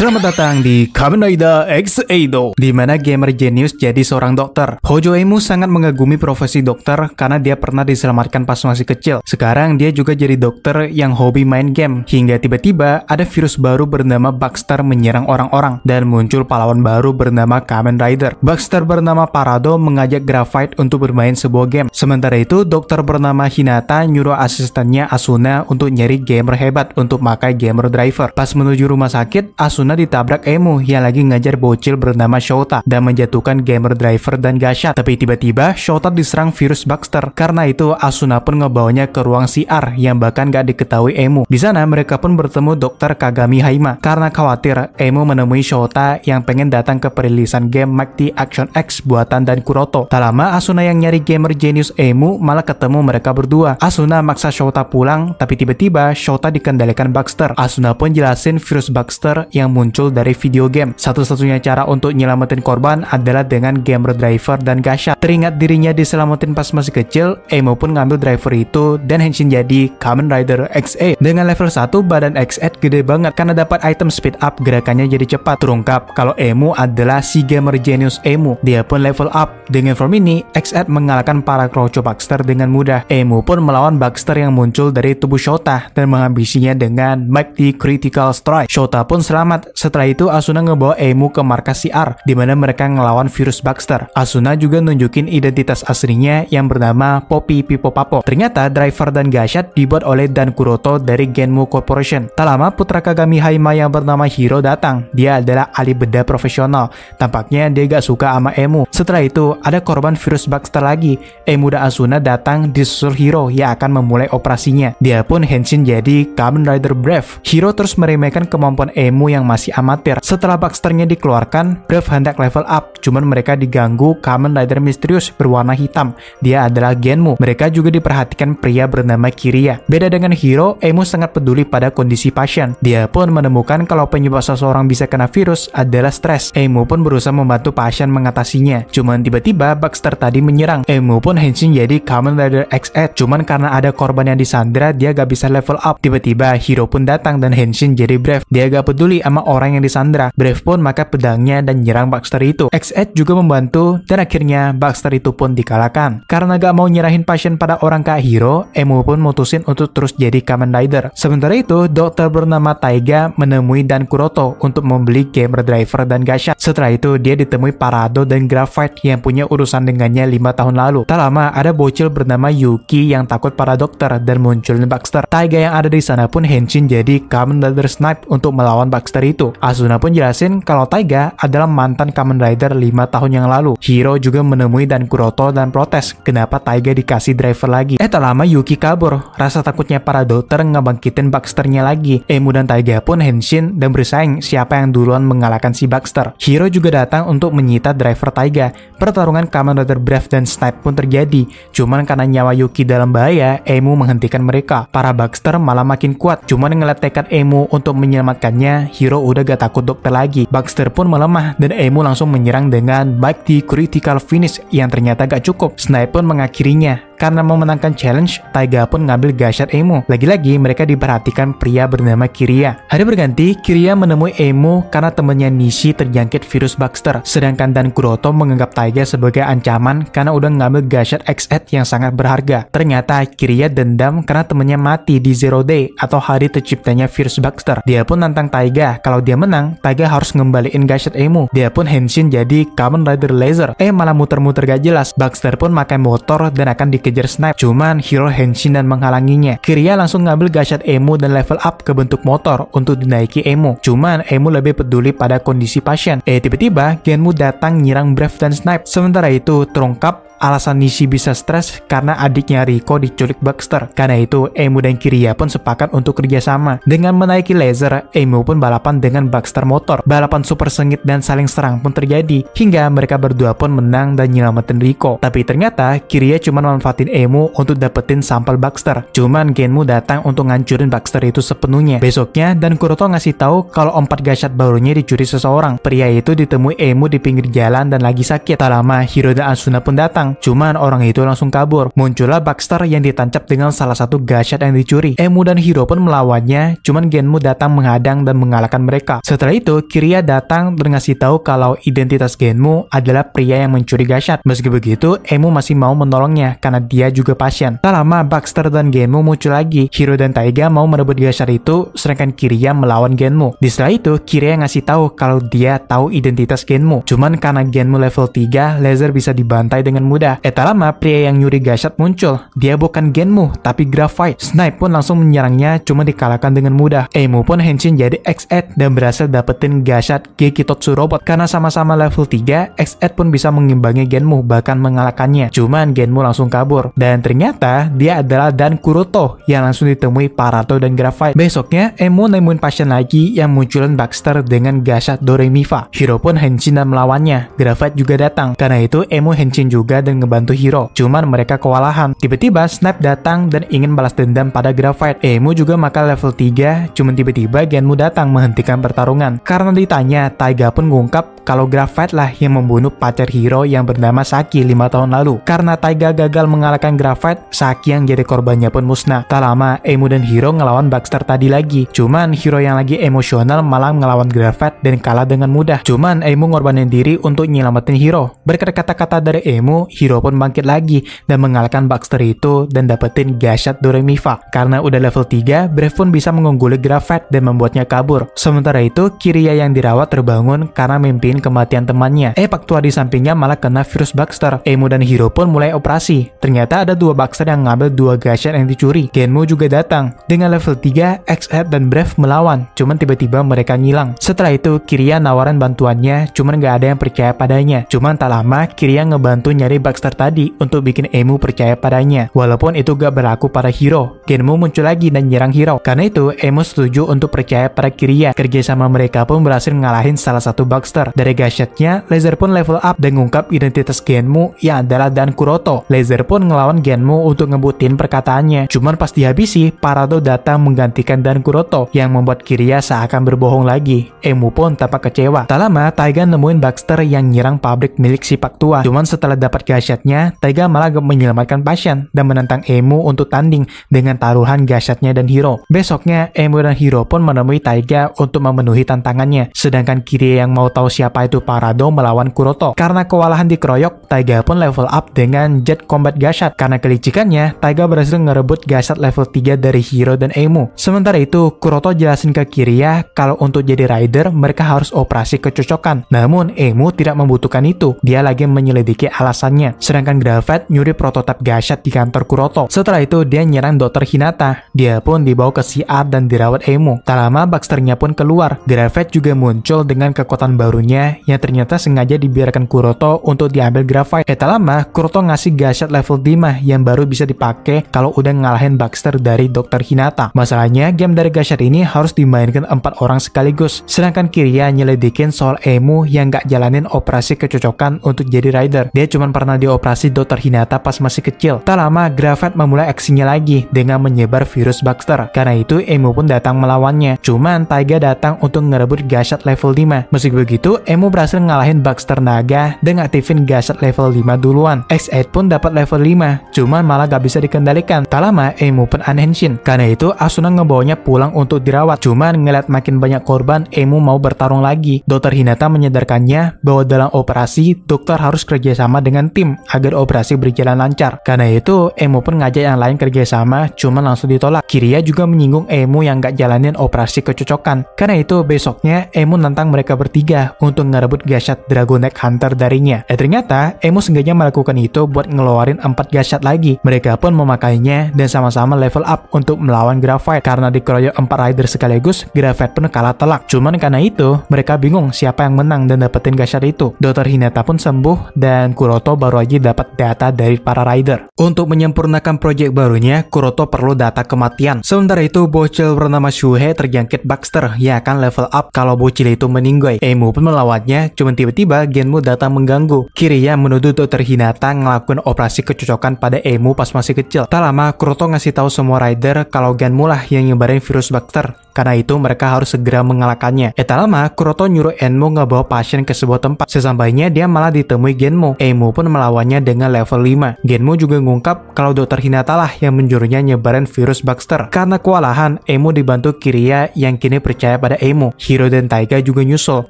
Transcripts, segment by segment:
Selamat datang di Kamen Rider X Eido, di mana gamer genius jadi seorang dokter. Hojo Emu sangat mengagumi profesi dokter karena dia pernah diselamatkan pas masih kecil. Sekarang dia juga jadi dokter yang hobi main game, hingga tiba-tiba ada virus baru bernama Baxter menyerang orang-orang, dan muncul pahlawan baru bernama Kamen Rider. Baxter bernama Parado mengajak Graphite untuk bermain sebuah game. Sementara itu, dokter bernama Hinata nyuruh asistennya Asuna untuk nyari gamer hebat untuk pakai gamer driver. Pas menuju rumah sakit, Asuna karena ditabrak Emu yang lagi ngajar bocil bernama Shota dan menjatuhkan gamer driver dan Gashat. Tapi tiba-tiba Shota diserang virus Baxter. Karena itu Asuna pun ngebawanya ke ruang CR yang bahkan gak diketahui Emu. Di sana mereka pun bertemu dokter Kagami Haima karena khawatir Emu menemui Shota yang pengen datang ke perilisan game Mighty Action X buatan dan Kuroto. Tak lama Asuna yang nyari gamer genius Emu malah ketemu mereka berdua. Asuna maksa Shota pulang tapi tiba-tiba Shota dikendalikan Baxter. Asuna pun jelasin virus Baxter yang yang muncul dari video game. Satu-satunya cara untuk nyelamatin korban adalah dengan gamer driver dan gasha. Teringat dirinya diselamatin pas masih kecil, Emo pun ngambil driver itu dan henshin jadi Kamen Rider X8 Dengan level 1, badan X8 gede banget karena dapat item speed up gerakannya jadi cepat. Terungkap kalau Emo adalah si gamer genius Emo. Dia pun level up. Dengan form ini, X8 mengalahkan para croco Baxter dengan mudah. Emo pun melawan Baxter yang muncul dari tubuh Shota dan menghabisinya dengan Mighty Critical Strike. Shota pun selamat setelah itu Asuna ngebawa Emu ke markas CR, di mana mereka ngelawan virus Baxter. Asuna juga nunjukin identitas aslinya yang bernama Poppy Pipopapo. Ternyata Driver dan Gashat dibuat oleh Dan Kuroto dari Genmu Corporation. Tak lama putra Kagami Haima yang bernama Hiro datang. Dia adalah ahli bedah profesional. Tampaknya dia gak suka sama Emu. Setelah itu, ada korban virus Baxter lagi. Emu dan Asuna datang di disusul Hiro yang akan memulai operasinya. Dia pun henshin jadi Kamen Rider Brave. Hiro terus meremehkan kemampuan Emu yang masih amatir. Setelah Baxternya dikeluarkan, Brave hendak level up, cuman mereka diganggu Kamen Rider misterius berwarna hitam. Dia adalah Genmu. Mereka juga diperhatikan pria bernama Kiria. Beda dengan Hiro, Emu sangat peduli pada kondisi pasien. Dia pun menemukan kalau penyebab seseorang bisa kena virus adalah stres. Emu pun berusaha membantu pasien mengatasinya. Cuman tiba-tiba Baxter tadi menyerang. Emu pun henshin jadi Kamen Rider X8. Cuman karena ada korban yang disandra, dia gak bisa level up. Tiba-tiba Hiro pun datang dan henshin jadi Brave. Dia gak peduli sama sama orang yang disandra. Brave pun maka pedangnya dan nyerang Baxter itu. X-Edge juga membantu dan akhirnya Baxter itu pun dikalahkan. Karena gak mau nyerahin pasien pada orang kaya Hiro, Emu pun mutusin untuk terus jadi Kamen Rider. Sementara itu, dokter bernama Taiga menemui Dan Kuroto untuk membeli Gamer Driver dan Gasha. Setelah itu, dia ditemui Parado dan Graphite yang punya urusan dengannya 5 tahun lalu. Tak lama, ada bocil bernama Yuki yang takut para dokter dan munculin Baxter. Taiga yang ada di sana pun Henshin jadi Kamen Rider Snipe untuk melawan Baxter itu. Asuna pun jelasin kalau Taiga adalah mantan Kamen Rider 5 tahun yang lalu. Hiro juga menemui dan Kuroto dan protes kenapa Taiga dikasih driver lagi. Eh tak lama Yuki kabur, rasa takutnya para dokter ngebangkitin Baxternya lagi. Emu dan Taiga pun henshin dan bersaing siapa yang duluan mengalahkan si Baxter. Hiro juga datang untuk menyita driver Taiga. Pertarungan Kamen Rider Brave dan Snipe pun terjadi. Cuman karena nyawa Yuki dalam bahaya, Emu menghentikan mereka. Para Baxter malah makin kuat. Cuman ngeliat tekad Emu untuk menyelamatkannya, Hiro udah gak takut dokter lagi. Baxter pun melemah dan Emu langsung menyerang dengan Mike di critical finish yang ternyata gak cukup. Sniper mengakhirinya karena memenangkan challenge, Taiga pun ngambil gashat Emu. Lagi-lagi mereka diperhatikan pria bernama Kiria. Hari berganti, Kiria menemui Emu karena temannya Nishi terjangkit virus Baxter. Sedangkan Dan Kuroto menganggap Taiga sebagai ancaman karena udah ngambil gashat X yang sangat berharga. Ternyata Kiria dendam karena temannya mati di Zero Day atau hari terciptanya virus Baxter. Dia pun nantang Taiga. Kalau dia menang, Taiga harus ngembaliin gashat Emu. Dia pun henshin jadi Kamen Rider Laser. Eh malah muter-muter gak jelas. Baxter pun makan motor dan akan dikejar dikejar Snipe, cuman Hero Henshin dan menghalanginya. Kiria langsung ngambil gashat Emu dan level up ke bentuk motor untuk dinaiki Emu. Cuman Emu lebih peduli pada kondisi pasien. Eh tiba-tiba Genmu datang nyerang Brave dan Snipe. Sementara itu terungkap alasan Nishi bisa stres karena adiknya Riko diculik Baxter. Karena itu, Emu dan Kiria pun sepakat untuk kerjasama. Dengan menaiki laser, Emu pun balapan dengan Baxter motor. Balapan super sengit dan saling serang pun terjadi, hingga mereka berdua pun menang dan nyelamatin Riko. Tapi ternyata, Kiria cuma manfaatin Emu untuk dapetin sampel Baxter. Cuman Genmu datang untuk ngancurin Baxter itu sepenuhnya. Besoknya, dan Kuroto ngasih tahu kalau empat gasat barunya dicuri seseorang. Pria itu ditemui Emu di pinggir jalan dan lagi sakit. Tak lama, Hiroda dan Asuna pun datang hilang. Cuman orang itu langsung kabur. Muncullah Baxter yang ditancap dengan salah satu gashat yang dicuri. Emu dan Hiro pun melawannya, cuman Genmu datang menghadang dan mengalahkan mereka. Setelah itu, Kiria datang dan ngasih tahu kalau identitas Genmu adalah pria yang mencuri gashat. Meski begitu, Emu masih mau menolongnya karena dia juga pasien. Tak lama, Baxter dan Genmu muncul lagi. Hiro dan Taiga mau merebut gashat itu, sedangkan Kiria melawan Genmu. Di setelah itu, Kiria ngasih tahu kalau dia tahu identitas Genmu. Cuman karena Genmu level 3, laser bisa dibantai dengan mudah mudah. lama pria yang nyuri Gashat muncul. Dia bukan Genmu, tapi Graphite. Snipe pun langsung menyerangnya, cuma dikalahkan dengan mudah. Emu pun Henshin jadi X-Ed dan berhasil dapetin Gashat Gekitotsu Robot. Karena sama-sama level 3, X-Ed pun bisa mengimbangi Genmu, bahkan mengalahkannya. Cuman Genmu langsung kabur. Dan ternyata, dia adalah Dan Kuroto yang langsung ditemui Parato dan Graphite. Besoknya, Emu nemuin pasien lagi yang munculan Baxter dengan Gashat Doremifa. Hiro pun Henshin dan melawannya. Graphite juga datang. Karena itu, Emu Henshin juga dan dan ngebantu Hiro. Cuman mereka kewalahan. Tiba-tiba Snap datang dan ingin balas dendam pada Graphite. Emu juga makan level 3, cuman tiba-tiba Genmu datang menghentikan pertarungan. Karena ditanya, Taiga pun ngungkap kalau Graphite lah yang membunuh pacar Hiro yang bernama Saki 5 tahun lalu. Karena Taiga gagal mengalahkan Graphite, Saki yang jadi korbannya pun musnah. Tak lama, Emu dan Hiro ngelawan Baxter tadi lagi. Cuman Hiro yang lagi emosional malah ngelawan Graphite dan kalah dengan mudah. Cuman Emu ngorbanin diri untuk nyelamatin Hiro. Berkat kata-kata dari Emu, Hero pun bangkit lagi dan mengalahkan Baxter itu dan dapetin Gashat Doremi Karena udah level 3, Brave pun bisa mengungguli Grafet dan membuatnya kabur. Sementara itu, Kiria yang dirawat terbangun karena mimpiin kematian temannya. Eh, tua di sampingnya malah kena virus Baxter. Emu dan Hero pun mulai operasi. Ternyata ada dua Baxter yang ngambil dua Gashat yang dicuri. Genmu juga datang. Dengan level 3, x dan Brave melawan. Cuman tiba-tiba mereka ngilang. Setelah itu, Kiria nawaran bantuannya, cuman gak ada yang percaya padanya. Cuman tak lama, Kiria ngebantu nyari Baxter tadi untuk bikin Emu percaya padanya. Walaupun itu gak berlaku pada Hiro, Genmu muncul lagi dan nyerang Hiro. Karena itu, Emu setuju untuk percaya pada Kiria. Kerjasama mereka pun berhasil ngalahin salah satu Baxter. Dari gasetnya, Laser pun level up dan ngungkap identitas Genmu yang adalah Dan Kuroto. Laser pun ngelawan Genmu untuk ngebutin perkataannya. Cuman pas dihabisi, Parado datang menggantikan Dan Kuroto yang membuat Kiria seakan berbohong lagi. Emu pun tampak kecewa. Tak lama, Tiger nemuin Baxter yang nyerang pabrik milik si Pak Tua. Cuman setelah dapat Gashatnya, Taiga malah menyelamatkan pasien dan menentang Emu untuk tanding dengan taruhan Gashatnya dan Hiro. Besoknya, Emu dan Hiro pun menemui Taiga untuk memenuhi tantangannya. Sedangkan Kirie yang mau tahu siapa itu Parado melawan Kuroto. Karena kewalahan dikeroyok, Taiga pun level up dengan Jet Combat Gashat. Karena kelicikannya, Taiga berhasil ngerebut Gashat level 3 dari Hiro dan Emu. Sementara itu, Kuroto jelasin ke Kiria kalau untuk jadi rider mereka harus operasi kecocokan. Namun, Emu tidak membutuhkan itu. Dia lagi menyelidiki alasannya tangannya. Sedangkan Gravet nyuri prototip Gashat di kantor Kuroto. Setelah itu dia nyerang Dr. Hinata. Dia pun dibawa ke CR dan dirawat Emo. Tak lama Baxternya pun keluar. Gravet juga muncul dengan kekuatan barunya yang ternyata sengaja dibiarkan Kuroto untuk diambil Gravet. Eh tak lama Kuroto ngasih Gashat level 5 yang baru bisa dipakai kalau udah ngalahin Baxter dari Dr. Hinata. Masalahnya game dari Gashat ini harus dimainkan empat orang sekaligus. Sedangkan Kiria nyelidikin soal Emu yang gak jalanin operasi kecocokan untuk jadi rider. Dia cuma pernah karena dioperasi Dr. Hinata pas masih kecil. Tak lama, Gravet memulai aksinya lagi dengan menyebar virus Baxter. Karena itu, Emu pun datang melawannya. Cuman, Taiga datang untuk ngerebut Gashat level 5. Meski begitu, Emu berhasil ngalahin Baxter Naga dengan aktifin Gashat level 5 duluan. X8 pun dapat level 5, cuman malah gak bisa dikendalikan. Tak lama, Emu pun unhenshin. Karena itu, Asuna ngebawanya pulang untuk dirawat. Cuman, ngeliat makin banyak korban, Emu mau bertarung lagi. Dokter Hinata menyadarkannya bahwa dalam operasi, dokter harus kerjasama dengan tim tim agar operasi berjalan lancar. Karena itu, Emu pun ngajak yang lain kerjasama, cuman langsung ditolak. Kiria juga menyinggung Emu yang gak jalanin operasi kecocokan. Karena itu, besoknya Emu nantang mereka bertiga untuk ngerebut gashat Dragon Hunter darinya. Eh ternyata, Emu sengaja melakukan itu buat ngeluarin empat gashat lagi. Mereka pun memakainya dan sama-sama level up untuk melawan Graphite. Karena dikeroyok empat rider sekaligus, Graphite pun kalah telak. Cuman karena itu, mereka bingung siapa yang menang dan dapetin gashat itu. Dokter Hinata pun sembuh dan Kuroto baru Kuroji dapat data dari para rider. Untuk menyempurnakan proyek barunya, Kuroto perlu data kematian. Sementara itu, bocil bernama Shuhei terjangkit Baxter yang akan level up kalau bocil itu meninggoy. Emu pun melawatnya. cuman tiba-tiba Genmu datang mengganggu. Kiriya menuduh Dr. Hinata ngelakuin operasi kecocokan pada Emu pas masih kecil. Tak lama, Kuroto ngasih tahu semua rider kalau Genmu lah yang nyebarin virus Baxter. Karena itu, mereka harus segera mengalahkannya. Eh tak lama, Kuroto nyuruh Enmu ngebawa pasien ke sebuah tempat. Sesampainya, dia malah ditemui Genmu. Emu pun melawannya dengan level 5. Genmo juga ngungkap kalau dokter Hinata lah yang menjurunya nyebaran virus Baxter. Karena kewalahan, Emo dibantu Kiria yang kini percaya pada Emo. Hiro dan Taiga juga nyusul.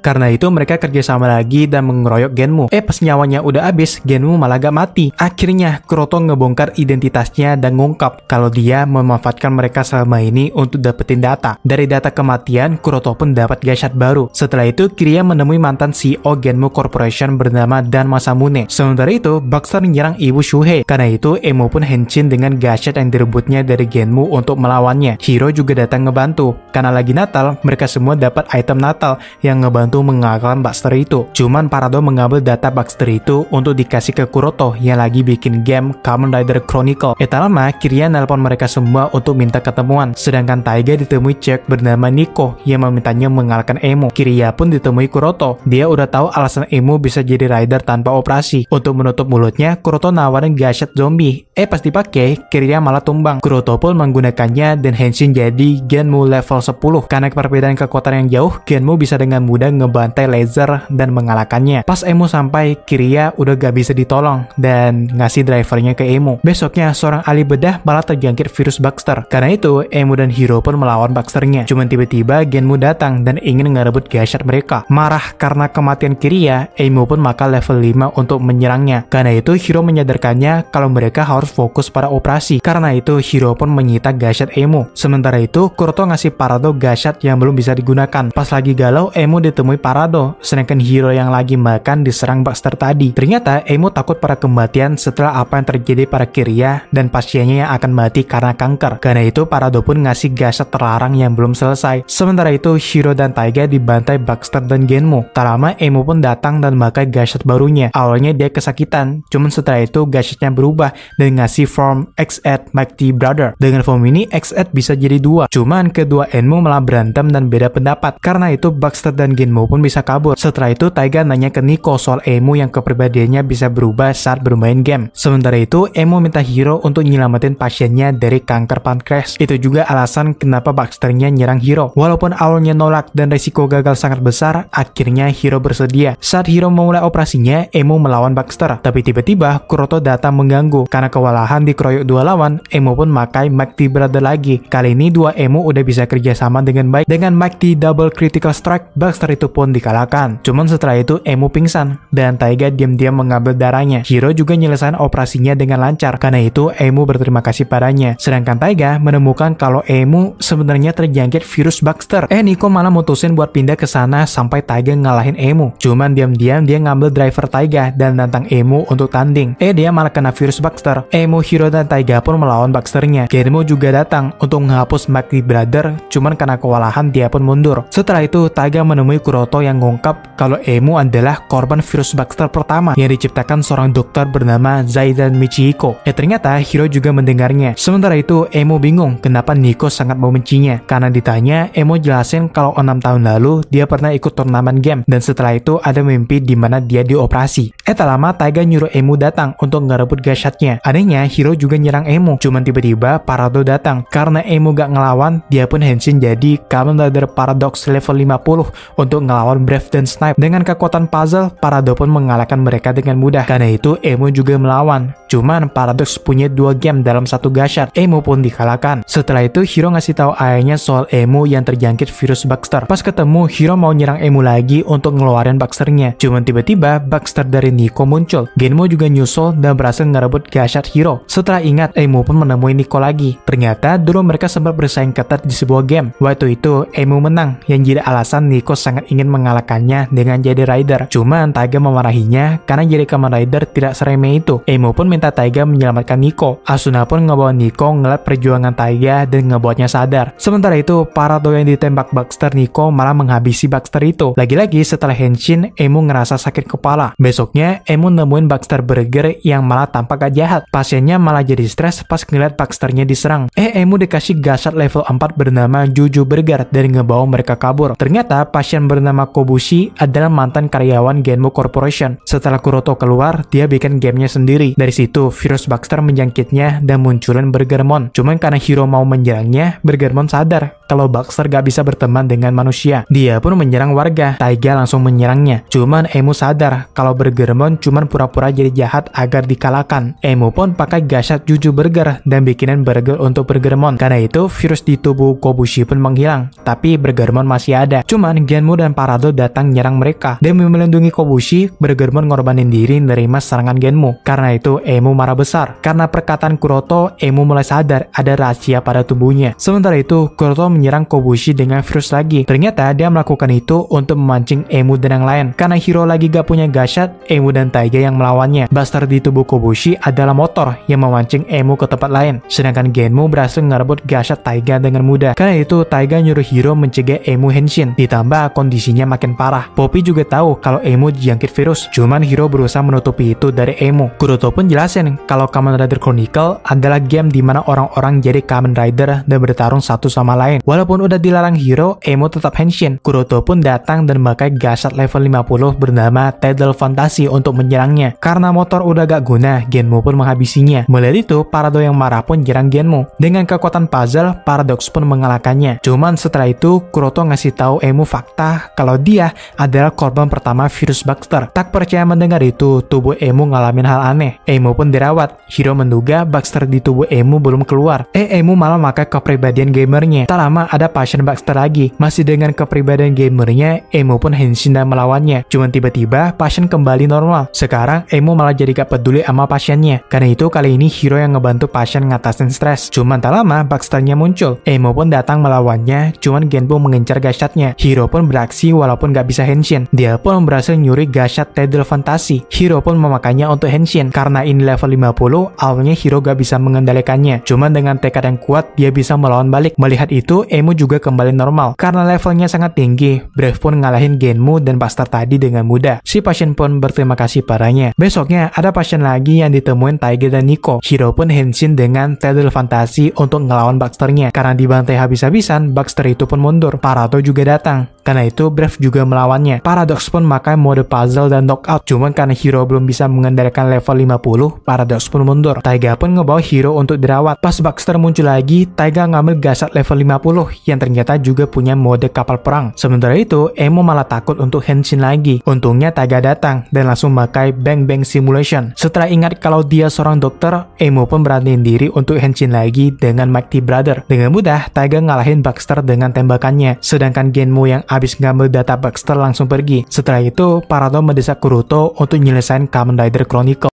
Karena itu mereka kerjasama lagi dan mengeroyok Genmo. Eh pas nyawanya udah habis, Genmo malah gak mati. Akhirnya, Kuroto ngebongkar identitasnya dan ngungkap kalau dia memanfaatkan mereka selama ini untuk dapetin data. Dari data kematian, Kuroto pun dapat gadget baru. Setelah itu, Kiria menemui mantan CEO Genmo Corporation bernama Dan Masamune. Sementara dari itu, Baxter menyerang Ibu Shuhei. Karena itu, Emo pun hencin dengan gadget yang direbutnya dari Genmu untuk melawannya. Hiro juga datang ngebantu. Karena lagi Natal, mereka semua dapat item Natal yang ngebantu mengalahkan Baxter itu. Cuman Parado mengambil data Baxter itu untuk dikasih ke Kuroto yang lagi bikin game Kamen Rider Chronicle. Etalama, Kirian nelpon mereka semua untuk minta ketemuan. Sedangkan Taiga ditemui Jack bernama Nico yang memintanya mengalahkan Emo. Kiria pun ditemui Kuroto. Dia udah tahu alasan Emo bisa jadi rider tanpa operasi. Untuk Menutup mulutnya, Kuroto nawarin gashat zombie. Eh pas dipakai, kirinya malah tumbang. Kuroto pun menggunakannya dan Henshin jadi Genmu level 10. Karena perbedaan kekuatan yang jauh, Genmu bisa dengan mudah ngebantai laser dan mengalahkannya. Pas Emu sampai, Kiria udah gak bisa ditolong dan ngasih drivernya ke Emu. Besoknya, seorang ahli bedah malah terjangkit virus Baxter. Karena itu, Emu dan Hiro pun melawan Baxternya. Cuman tiba-tiba Genmu datang dan ingin ngerebut gashat mereka. Marah karena kematian Kiria, Emu pun maka level 5 untuk menyerangnya karena itu Hiro menyadarkannya kalau mereka harus fokus pada operasi. Karena itu Hiro pun menyita gashat Emu. Sementara itu Kuroto ngasih Parado gashat yang belum bisa digunakan. Pas lagi galau Emu ditemui Parado sedangkan Hiro yang lagi makan diserang Baxter tadi. Ternyata Emu takut pada kematian setelah apa yang terjadi pada Kiria dan pasiennya yang akan mati karena kanker. Karena itu Parado pun ngasih gashat terlarang yang belum selesai. Sementara itu Hiro dan Taiga dibantai Baxter dan Genmu. Tak lama Emu pun datang dan memakai gashat barunya. Awalnya dia kesakitan sakitan. Cuman setelah itu gadgetnya berubah dan ngasih form X8 Mighty Brother. Dengan form ini X8 bisa jadi dua. Cuman kedua Enmu malah berantem dan beda pendapat. Karena itu Baxter dan Genmu pun bisa kabur. Setelah itu Taiga nanya ke Nico soal Emu yang kepribadiannya bisa berubah saat bermain game. Sementara itu Emu minta Hiro untuk nyelamatin pasiennya dari kanker pankreas. Itu juga alasan kenapa Baxternya nyerang Hiro. Walaupun awalnya nolak dan resiko gagal sangat besar, akhirnya Hiro bersedia. Saat Hiro memulai operasinya, Emu melawan Baxter keluar. Tapi tiba-tiba Kuroto datang mengganggu karena kewalahan dikeroyok dua lawan, Emu pun makai Mighty Brother lagi. Kali ini dua Emu udah bisa kerjasama dengan baik dengan Mighty Double Critical Strike, Baxter itu pun dikalahkan. Cuman setelah itu Emu pingsan dan Taiga diam-diam mengambil darahnya. Hiro juga nyelesain operasinya dengan lancar karena itu Emu berterima kasih padanya. Sedangkan Taiga menemukan kalau Emu sebenarnya terjangkit virus Baxter. Eh Nico malah mutusin buat pindah ke sana sampai Taiga ngalahin Emu. Cuman diam-diam dia ngambil driver Taiga dan nantang Emo Emu untuk tanding. Eh dia malah kena virus Baxter. Emu, Hiro, dan Taiga pun melawan Baxternya. Genmu juga datang untuk menghapus Magli Brother, cuman karena kewalahan dia pun mundur. Setelah itu, Taiga menemui Kuroto yang ngungkap kalau Emu adalah korban virus Baxter pertama yang diciptakan seorang dokter bernama Zaidan Michiko. Eh ternyata Hiro juga mendengarnya. Sementara itu, Emu bingung kenapa Niko sangat membencinya. Karena ditanya, Emu jelasin kalau enam tahun lalu dia pernah ikut turnamen game dan setelah itu ada mimpi di mana dia dioperasi. Eh tak lama Taiga naga nyuruh Emu datang untuk ngerebut gashatnya. Anehnya, Hiro juga nyerang Emu. Cuman tiba-tiba Parado datang. Karena Emu gak ngelawan, dia pun henshin jadi Kamen Rider Paradox level 50 untuk ngelawan Brave dan Snipe. Dengan kekuatan puzzle, Parado pun mengalahkan mereka dengan mudah. Karena itu, Emu juga melawan. Cuman Paradox punya dua game dalam satu gashat. Emu pun dikalahkan. Setelah itu, Hiro ngasih tahu ayahnya soal Emu yang terjangkit virus Baxter. Pas ketemu, Hiro mau nyerang Emu lagi untuk ngeluarin Baxternya. Cuman tiba-tiba, Baxter dari Nico muncul muncul. Genmo juga nyusul dan berhasil ngerebut Gashat Hero. Setelah ingat, Emu pun menemui Nico lagi. Ternyata dulu mereka sempat bersaing ketat di sebuah game. Waktu itu, Emu menang, yang jadi alasan Nico sangat ingin mengalahkannya dengan jadi Rider. Cuma Taiga memarahinya karena jadi kamar Rider tidak seremeh itu. Emu pun minta Taiga menyelamatkan Nico. Asuna pun ngebawa Nico ngeliat perjuangan Taiga dan ngebuatnya sadar. Sementara itu, para doyan ditembak Baxter Nico malah menghabisi Baxter itu. Lagi-lagi setelah Henshin, Emu ngerasa sakit kepala. Besoknya, Emu nemuin Baxter Burger yang malah tampak gak jahat. Pasiennya malah jadi stres pas ngeliat Baxternya diserang. Eh, Emu dikasih gasat level 4 bernama Juju Burger dari ngebawa mereka kabur. Ternyata pasien bernama Kobushi adalah mantan karyawan Genmo Corporation. Setelah Kuroto keluar, dia bikin gamenya sendiri. Dari situ, virus Baxter menjangkitnya dan munculin Burgermon. Cuman karena Hiro mau menyerangnya, Burgermon sadar kalau Baxter gak bisa berteman dengan manusia. Dia pun menyerang warga. Taiga langsung menyerangnya. Cuman Emu sadar kalau Burgermon cuman pura-pura jadi jahat agar dikalahkan. Emu pun pakai gasat Juju Burger dan bikinan burger untuk bergermon Karena itu, virus di tubuh Kobushi pun menghilang, tapi bergermon masih ada. Cuman Genmu dan Parado datang nyerang mereka. Demi melindungi Kobushi, bergermon ngorbanin diri menerima serangan Genmu. Karena itu, Emu marah besar. Karena perkataan Kuroto, Emu mulai sadar ada rahasia pada tubuhnya. Sementara itu, Kuroto menyerang Kobushi dengan virus lagi. Ternyata dia melakukan itu untuk memancing Emu dan yang lain. Karena Hiro lagi gak punya gasat, Emu dan Taiga yang melawannya. Buster di tubuh Kobushi adalah motor yang memancing Emu ke tempat lain, sedangkan Genmu berhasil ngerebut Gasha Taiga dengan mudah. Karena itu, Taiga nyuruh Hiro mencegah Emu Henshin, ditambah kondisinya makin parah. Poppy juga tahu kalau Emu dijangkit virus, cuman Hiro berusaha menutupi itu dari Emu. Kuroto pun jelasin kalau Kamen Rider Chronicle adalah game di mana orang-orang jadi Kamen Rider dan bertarung satu sama lain. Walaupun udah dilarang Hiro, Emu tetap Henshin. Kuroto pun datang dan memakai gasat level 50 bernama Tidal Fantasy untuk menyerang barangnya. Karena motor udah gak guna, Genmu pun menghabisinya. Melihat itu, Parado yang marah pun jarang Genmu. Dengan kekuatan puzzle, Paradox pun mengalahkannya. Cuman setelah itu, Kuroto ngasih tahu Emu fakta kalau dia adalah korban pertama virus Baxter. Tak percaya mendengar itu, tubuh Emu ngalamin hal aneh. Emu pun dirawat. Hiro menduga Baxter di tubuh Emu belum keluar. Eh, Emu malah maka kepribadian gamernya. Tak lama ada pasien Baxter lagi. Masih dengan kepribadian gamernya, Emu pun Henshin dan melawannya. Cuman tiba-tiba, pasien kembali normal. Sekarang sekarang Emo malah jadi gak peduli sama pasiennya. Karena itu kali ini Hiro yang ngebantu pasien ngatasin stres. Cuman tak lama Baxternya muncul. Emo pun datang melawannya, cuman Genpo mengincar gashatnya. Hiro pun beraksi walaupun gak bisa henshin. Dia pun berhasil nyuri gashat Tedel Fantasi. Hiro pun memakainya untuk henshin. Karena ini level 50, awalnya Hiro gak bisa mengendalikannya. Cuman dengan tekad yang kuat, dia bisa melawan balik. Melihat itu, Emo juga kembali normal. Karena levelnya sangat tinggi, Brave pun ngalahin Genmu dan Baxter tadi dengan mudah. Si pasien pun berterima kasih para keluarganya. Besoknya, ada pasien lagi yang ditemuin Tiger dan Nico. Shiro pun henshin dengan Tether Fantasi untuk ngelawan Baxternya. Karena dibantai habis-habisan, Baxter itu pun mundur. Parato juga datang. Karena itu, Brave juga melawannya. Paradox pun memakai mode puzzle dan knockout. Cuman karena hero belum bisa mengendalikan level 50, Paradox pun mundur. Taiga pun ngebawa hero untuk dirawat. Pas Baxter muncul lagi, Taiga ngambil gasat level 50 yang ternyata juga punya mode kapal perang. Sementara itu, Emo malah takut untuk Henshin lagi. Untungnya Taiga datang dan langsung memakai Bang Bang Simulation. Setelah ingat kalau dia seorang dokter, Emo pun beraniin diri untuk Henshin lagi dengan Mighty Brother. Dengan mudah, Taiga ngalahin Baxter dengan tembakannya. Sedangkan genmo yang habis ngambil data Baxter langsung pergi. Setelah itu, Parato mendesak Kuruto untuk nyelesain Kamen Rider Chronicle.